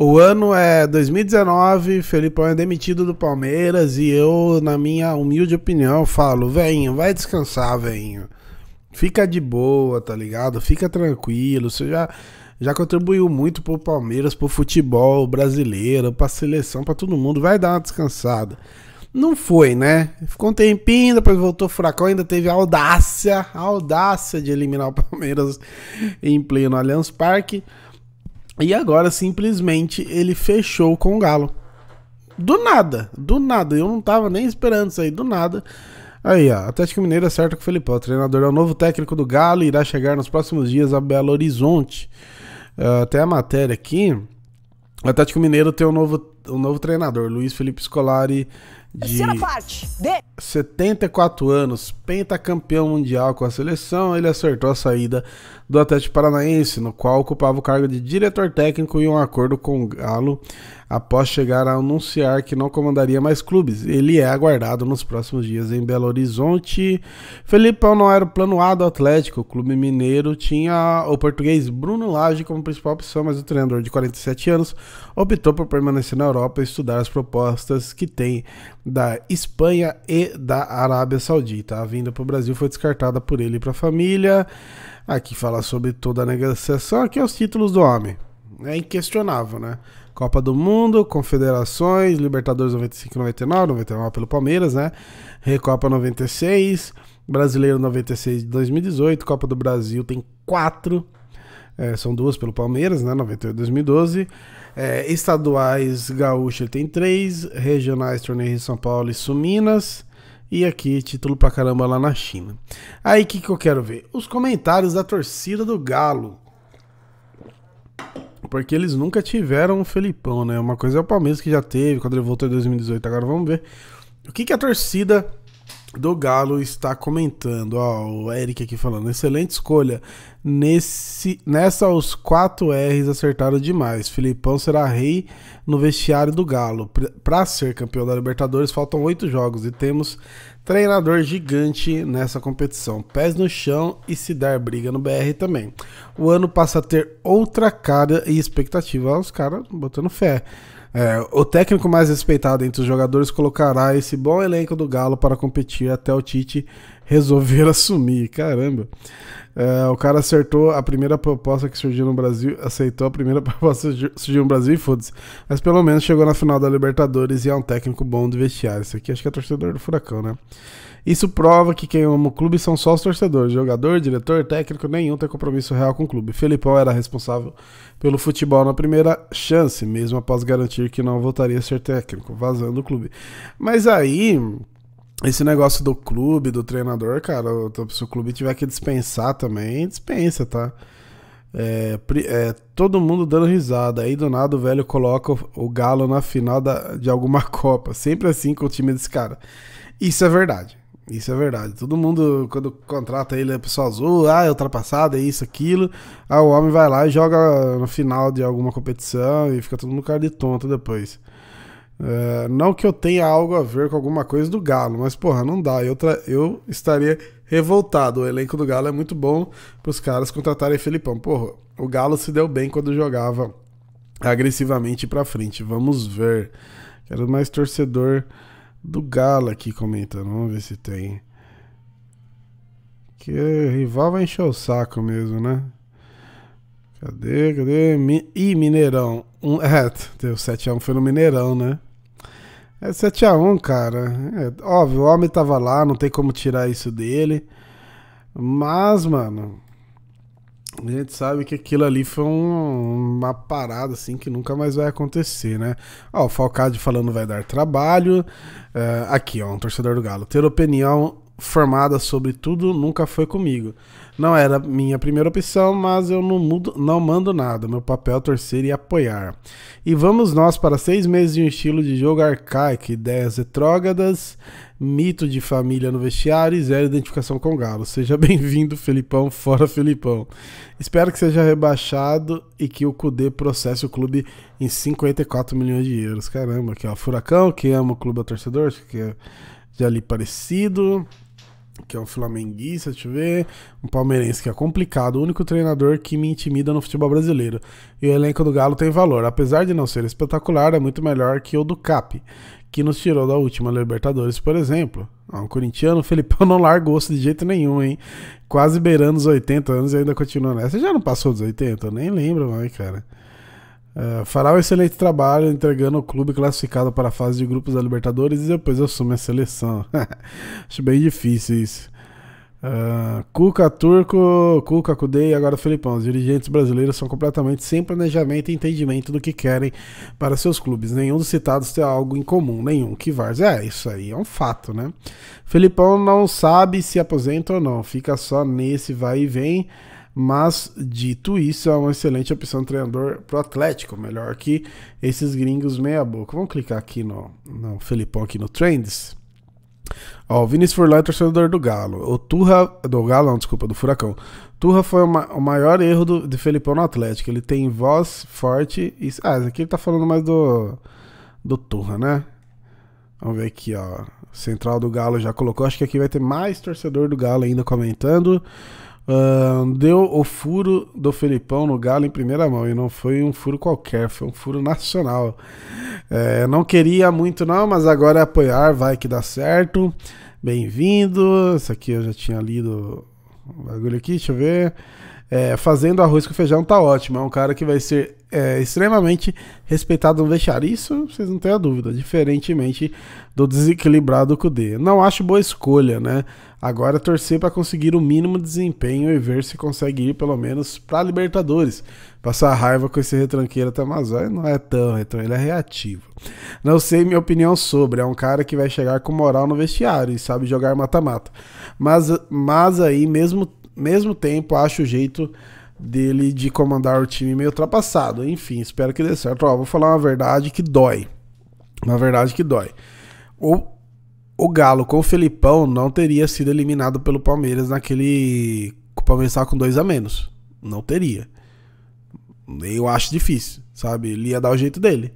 O ano é 2019, Felipão é demitido do Palmeiras e eu, na minha humilde opinião, falo, Venho, vai descansar, venho. Fica de boa, tá ligado? Fica tranquilo, você já, já contribuiu muito pro Palmeiras, pro futebol brasileiro, pra seleção, pra todo mundo, vai dar uma descansada. Não foi, né? Ficou um tempinho, depois voltou o ainda teve a audácia, a audácia de eliminar o Palmeiras em pleno Allianz Parque. E agora simplesmente ele fechou com o Galo. Do nada, do nada. Eu não tava nem esperando isso aí, do nada. Aí, ó, Atlético Mineiro acerta com o Felipão. O treinador é o novo técnico do Galo e irá chegar nos próximos dias a Belo Horizonte. Uh, até a matéria aqui. O Atlético Mineiro tem um novo, um novo treinador, Luiz Felipe Scolari, de 74 anos, pentacampeão mundial com a seleção. Ele acertou a saída do Atlético Paranaense, no qual ocupava o cargo de diretor técnico e um acordo com o Galo após chegar a anunciar que não comandaria mais clubes. Ele é aguardado nos próximos dias em Belo Horizonte. Felipão não era o plano A do Atlético. O clube mineiro tinha o português Bruno Lage como principal opção, mas o treinador de 47 anos optou por permanecer na Europa e estudar as propostas que tem da Espanha e da Arábia Saudita. A vinda para o Brasil foi descartada por ele e para a família. Aqui fala sobre toda a negociação, aqui é os títulos do homem. É inquestionável, né? Copa do Mundo, Confederações, Libertadores 95 99, 99 pelo Palmeiras, né? Recopa 96, Brasileiro 96 de 2018, Copa do Brasil tem quatro, é, são duas pelo Palmeiras, né? 98 2012. É, estaduais, Gaúcho tem três, regionais, torneio de São Paulo e Suminas. E aqui, título pra caramba lá na China. Aí, o que, que eu quero ver? Os comentários da torcida do Galo. Porque eles nunca tiveram o Felipão, né? Uma coisa é o Palmeiras que já teve, quando ele voltou em 2018. Agora vamos ver. O que, que a torcida do Galo está comentando, ó, o Eric aqui falando, excelente escolha. Nesse, nessa, os quatro R's acertaram demais. Filipão será rei no vestiário do Galo. Para ser campeão da Libertadores, faltam oito jogos e temos treinador gigante nessa competição. Pés no chão e se dar briga no BR também. O ano passa a ter outra cara e expectativa. Os caras botando fé. É, o técnico mais respeitado entre os jogadores colocará esse bom elenco do Galo para competir até o Tite resolveram assumir, caramba. É, o cara acertou a primeira proposta que surgiu no Brasil, aceitou a primeira proposta que surgiu no Brasil e foda-se. Mas pelo menos chegou na final da Libertadores e é um técnico bom de vestiário. Isso aqui acho que é torcedor do Furacão, né? Isso prova que quem ama o clube são só os torcedores. Jogador, diretor, técnico, nenhum tem compromisso real com o clube. Felipão era responsável pelo futebol na primeira chance, mesmo após garantir que não voltaria a ser técnico, vazando o clube. Mas aí esse negócio do clube, do treinador, cara, se o clube tiver que dispensar também, dispensa, tá? É, é, todo mundo dando risada. Aí do nada o velho coloca o, o Galo na final da, de alguma Copa. Sempre assim com o time desse cara. Isso é verdade. Isso é verdade. Todo mundo, quando contrata ele, é pessoa azul, ah, é ultrapassado, é isso, aquilo. Aí o homem vai lá e joga no final de alguma competição e fica todo mundo cara de tonto depois. É, não que eu tenha algo a ver com alguma coisa do Galo, mas porra, não dá. Eu, eu estaria revoltado. O elenco do Galo é muito bom para os caras contratarem Felipão. Porra, o Galo se deu bem quando jogava agressivamente para frente. Vamos ver. Quero mais torcedor do Galo aqui comentando. Vamos ver se tem. Que rival vai encher o saco mesmo, né? Cadê? Cadê? Mi... Ih, Mineirão. Um... É, teu 7x1 foi no Mineirão, né? É 7x1, cara. É, óbvio, o homem tava lá, não tem como tirar isso dele. Mas, mano, a gente sabe que aquilo ali foi um, uma parada assim que nunca mais vai acontecer, né? Ó, o Falcade falando vai dar trabalho. Uh, aqui, ó, um torcedor do Galo. Ter opinião formada sobre tudo nunca foi comigo. Não era minha primeira opção, mas eu não, mudo, não mando nada. Meu papel é torcer e apoiar. E vamos nós para seis meses de um estilo de jogo arcaico, ideias retrógradas, mito de família no vestiário e zero identificação com galo. Seja bem-vindo, Felipão, fora Felipão. Espero que seja rebaixado e que o Cudê processe o clube em 54 milhões de euros. Caramba, aqui ó, Furacão, que ama o clube a é torcedor, que é de ali parecido que é o flamenguista, deixa eu ver, um palmeirense que é complicado, o único treinador que me intimida no futebol brasileiro. E o elenco do Galo tem valor, apesar de não ser espetacular, é muito melhor que o do Cap, que nos tirou da última Libertadores, por exemplo. Ah, um corintiano, o Felipão não largou de jeito nenhum, hein? Quase beirando os 80 anos e ainda continua nessa. Já não passou dos 80? Eu nem lembro mais, cara. É, fará um excelente trabalho entregando o clube classificado para a fase de grupos da Libertadores e depois assume a seleção. Acho bem difícil isso. Uh, Cuca, Turco, Cuca, Cudei e agora Felipão. Os dirigentes brasileiros são completamente sem planejamento e entendimento do que querem para seus clubes. Nenhum dos citados tem algo em comum, nenhum que varze. É, isso aí é um fato, né? Felipão não sabe se aposenta ou não, fica só nesse vai e vem. Mas, dito isso, é uma excelente opção de treinador pro Atlético. Melhor que esses gringos meia boca. Vamos clicar aqui no, no Felipão, aqui no Trends. Ó, o Vinícius Furlan é torcedor do Galo. O Turra. Do Galo, não, desculpa, do Furacão. Turra foi uma, o maior erro do, de Felipão no Atlético. Ele tem voz forte. E, ah, aqui ele tá falando mais do. Do Turra, né? Vamos ver aqui, ó. Central do Galo já colocou. Acho que aqui vai ter mais torcedor do Galo ainda comentando. Uh, deu o furo do Felipão no Galo em primeira mão. E não foi um furo qualquer, foi um furo nacional. É, não queria muito, não, mas agora é apoiar, vai que dá certo. Bem-vindo. Isso aqui eu já tinha lido o bagulho aqui, deixa eu ver. É, fazendo arroz com feijão tá ótimo. É um cara que vai ser é, extremamente respeitado no vestiário. Isso vocês não têm a dúvida, diferentemente do desequilibrado Kudê. Não acho boa escolha, né? Agora é torcer para conseguir o mínimo desempenho e ver se consegue ir pelo menos para Libertadores. Passar raiva com esse retranqueiro até Amazônia não é tão retranqueiro, é ele é reativo. Não sei minha opinião sobre, é um cara que vai chegar com moral no vestiário e sabe jogar mata-mata. Mas, mas aí, mesmo, mesmo tempo, acho o jeito dele de comandar o time meio ultrapassado. Enfim, espero que dê certo. Ó, vou falar uma verdade que dói. Uma verdade que dói. O, o Galo com o Felipão não teria sido eliminado pelo Palmeiras naquele. O Palmeiras estava com dois a menos. Não teria. Eu acho difícil, sabe? Ele ia dar o jeito dele.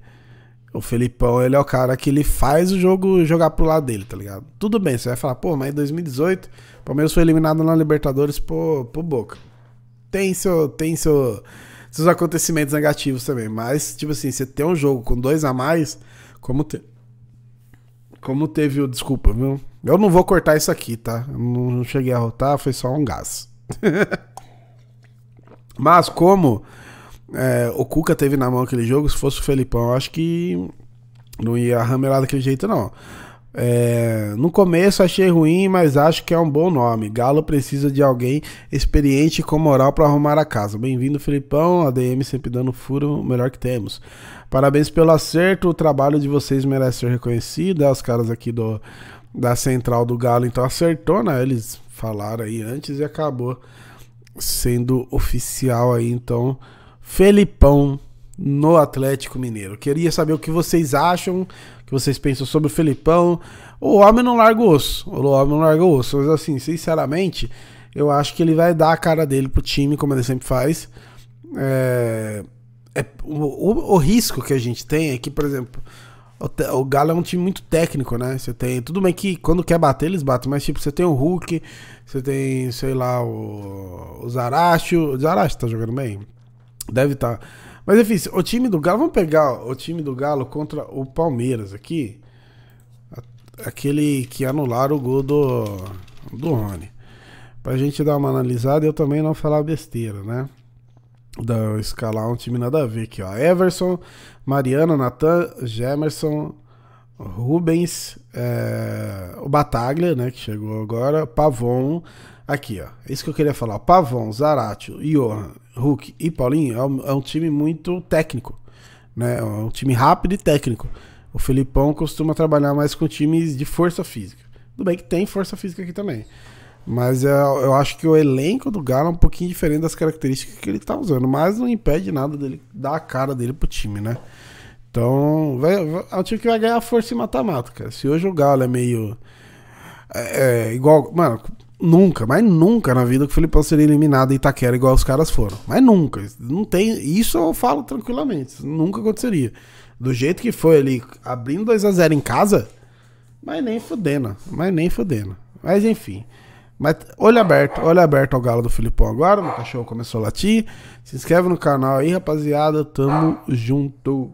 O Felipão, ele é o cara que ele faz o jogo jogar pro lado dele, tá ligado? Tudo bem, você vai falar, pô, mas em 2018, o Palmeiras foi eliminado na Libertadores pro por Boca tem, seu, tem seu, seus acontecimentos negativos também. Mas, tipo assim, você tem um jogo com dois a mais, como, te, como teve o. Desculpa, viu? Eu não vou cortar isso aqui, tá? Eu não cheguei a rotar, foi só um gás. Mas como é, o Cuca teve na mão aquele jogo, se fosse o Felipão, eu acho que não ia ramelar daquele jeito, não. É, no começo achei ruim, mas acho que é um bom nome. Galo precisa de alguém experiente com moral para arrumar a casa. Bem-vindo, Filipão. ADM sempre dando furo, o melhor que temos. Parabéns pelo acerto, o trabalho de vocês merece ser reconhecido. É, os caras aqui do, da central do Galo então acertou, né? Eles falaram aí antes e acabou sendo oficial aí, então. Felipão no Atlético Mineiro. Queria saber o que vocês acham, que vocês pensam sobre o Felipão. O homem não larga o osso. O homem não larga o osso. Mas assim, sinceramente, eu acho que ele vai dar a cara dele pro time, como ele sempre faz. É, é o, o, o, risco que a gente tem é que, por exemplo, o, o, Galo é um time muito técnico, né? Você tem. Tudo bem que quando quer bater, eles batem, mas tipo, você tem o Hulk, você tem, sei lá, o, o Zaracho. O Zaracho tá jogando bem? Deve estar. Tá mas enfim, o time do Galo, vamos pegar o time do Galo contra o Palmeiras aqui. Aquele que anularam o gol do, do Rony. Pra gente dar uma analisada, eu também não falar besteira, né? Da escalar um time nada a ver aqui, ó. Everson, Mariano, Natan, Gemerson, Rubens, é, o Bataglia, né? Que chegou agora, Pavon, Aqui, ó. É isso que eu queria falar. Pavon, Zaratio, Johan, Hulk e Paulinho é um, é um, time muito técnico. Né? É um time rápido e técnico. O Felipão costuma trabalhar mais com times de força física. Tudo bem que tem força física aqui também. Mas eu, é, eu acho que o elenco do Galo é um pouquinho diferente das características que ele tá usando. Mas não impede nada dele dar a cara dele pro time, né? Então, vai, é um time que vai ganhar força e mata-mata, cara. Se hoje o Galo é meio. É, é, igual. Mano, Nunca, mas nunca na vida que o Filipão seria eliminado em Itaquera igual os caras foram. Mas nunca. Não tem. Isso eu falo tranquilamente. Nunca aconteceria. Do jeito que foi ali, abrindo 2 a 0 em casa, mas nem fudendo. Mas nem fudendo. Mas enfim. Mas olho aberto, olho aberto ao galo do Filipão agora. O cachorro começou a latir. Se inscreve no canal aí, rapaziada. Tamo junto.